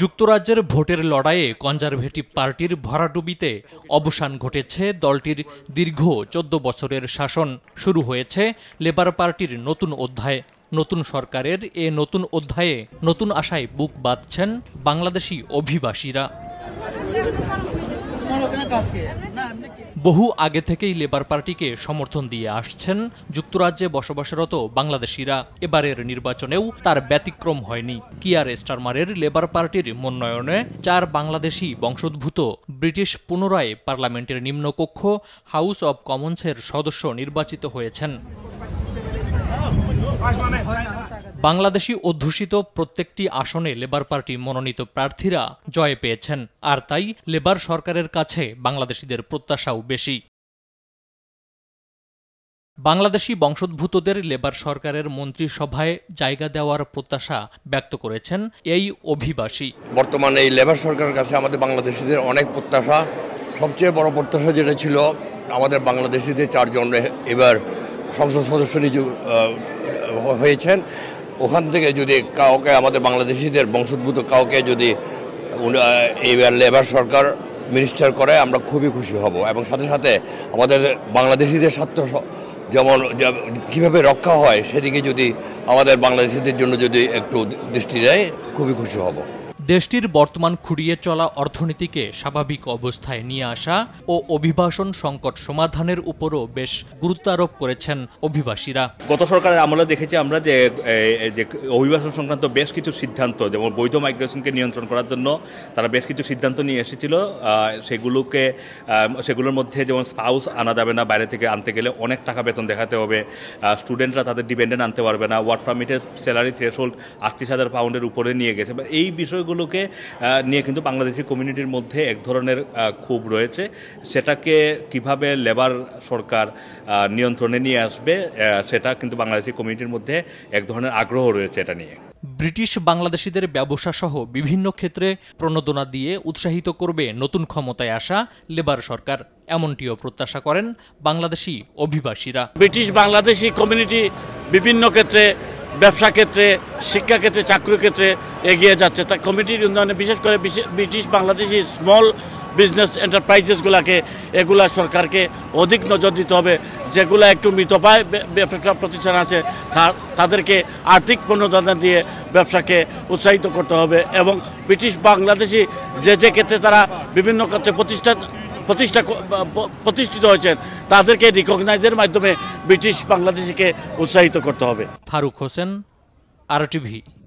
যুক্তরাজ্যের ভোটের লড়াইয়ে কনজারভেটিভ পার্টির ভরাডুবিতে অবসান ঘটেছে দলটির দীর্ঘ চোদ্দ বছরের শাসন শুরু হয়েছে লেবার পার্টির নতুন অধ্যায় নতুন সরকারের এ নতুন অধ্যায়ে নতুন আশায় বুক বাঁধছেন বাংলাদেশি অভিবাসীরা বহু আগে থেকেই লেবার পার্টিকে সমর্থন দিয়ে আসছেন যুক্তরাজ্যে বসবাসরত বাংলাদেশিরা এবারের নির্বাচনেও তার ব্যতিক্রম হয়নি কিয়ার স্টারমারের লেবার পার্টির মনোনয়নে চার বাংলাদেশি বংশোদ্ভূত ব্রিটিশ পুনরায় পার্লামেন্টের নিম্নকক্ষ হাউস অব কমন্সের সদস্য নির্বাচিত হয়েছেন বাংলাদেশি অধ্যুষিত প্রত্যেকটি আসনে লেবার পার্টি মনোনীত প্রার্থীরা জয় পেয়েছেন আর তাই লেবার সরকারের কাছে বাংলাদেশিদের প্রত্যাশাও বেশি বাংলাদেশি বংশোদ্ভূতদের লেবার সরকারের মন্ত্রিসভায় জায়গা দেওয়ার প্রত্যাশা ব্যক্ত করেছেন এই অভিবাসী বর্তমানে এই লেবার সরকারের কাছে আমাদের বাংলাদেশিদের অনেক প্রত্যাশা সবচেয়ে বড় প্রত্যাশা যেটা ছিল আমাদের বাংলাদেশিদের চারজন এবার সংসদ সদস্য নিযুক্ত হয়েছেন ওখান থেকে যদি কাউকে আমাদের বাংলাদেশিদের বংশোদ্ভূত কাউকে যদি এইবার লেবার সরকার মিনিস্টার করে আমরা খুবই খুশি হব এবং সাথে সাথে আমাদের বাংলাদেশিদের স্বার্থ যেমন কীভাবে রক্ষা হয় সেদিকে যদি আমাদের বাংলাদেশিদের জন্য যদি একটু দৃষ্টি দেয় খুবই খুশি হব দেশটির বর্তমান খুঁড়িয়ে চলা অর্থনীতিকে স্বাভাবিক অবস্থায় নিয়ে আসা ও অভিবাসন সংকট সমাধানের উপরও বেশ গুরুত্ব আরোপ করেছেন অভিবাসীরা গত সরকারের আমলে দেখেছি আমরা যে অভিবাসন সংক্রান্ত বেশ কিছু সিদ্ধান্ত যেমন বৈধ মাইগ্রেশনকে নিয়ন্ত্রণ করার জন্য তারা বেশ কিছু সিদ্ধান্ত নিয়ে এসেছিল সেগুলোকে সেগুলোর মধ্যে যেমন স্পাউস আনা যাবে না বাইরে থেকে আনতে গেলে অনেক টাকা বেতন দেখাতে হবে স্টুডেন্টরা তাদের ডিপেন্ডেন্ট আনতে পারবে না ওয়ার্ক পারমিটের স্যালারি থ্রেশহোল্ড আটত্রিশ হাজার পাউন্ডের উপরে নিয়ে গেছে এই বিষয়গুলো বিষয়গুলোকে নিয়ে কিন্তু বাংলাদেশি কমিউনিটির মধ্যে এক ধরনের ক্ষোভ রয়েছে সেটাকে কিভাবে লেবার সরকার নিয়ন্ত্রণে নিয়ে আসবে সেটা কিন্তু বাংলাদেশি কমিউনিটির মধ্যে এক ধরনের আগ্রহ রয়েছে এটা নিয়ে ব্রিটিশ বাংলাদেশিদের ব্যবসা সহ বিভিন্ন ক্ষেত্রে প্রণোদনা দিয়ে উৎসাহিত করবে নতুন ক্ষমতায় আসা লেবার সরকার এমনটিও প্রত্যাশা করেন বাংলাদেশি অভিবাসীরা ব্রিটিশ বাংলাদেশি কমিউনিটি বিভিন্ন ক্ষেত্রে ব্যবসা ক্ষেত্রে শিক্ষাক্ষেত্রে চাকরি ক্ষেত্রে এগিয়ে যাচ্ছে তা কমিটির উন্নয়নে বিশেষ করে ব্রিটিশ বাংলাদেশি স্মল বিজনেস এন্টারপ্রাইজেসগুলোকে এগুলা সরকারকে অধিক নজর দিতে হবে যেগুলো একটু মৃতপায় ব্যবসা প্রতিষ্ঠান আছে তাদেরকে আর্থিক পণ্যদান দিয়ে ব্যবসাকে উৎসাহিত করতে হবে এবং ব্রিটিশ বাংলাদেশি যে যে ক্ষেত্রে তারা বিভিন্ন ক্ষেত্রে প্রতিষ্ঠা প্রতিষ্ঠা প্রতিষ্ঠিত হয়েছেন তাদেরকে রিকগনাইজের মাধ্যমে ব্রিটিশ বাংলাদেশিকে উৎসাহিত করতে হবে ফারুক হোসেন আর টিভি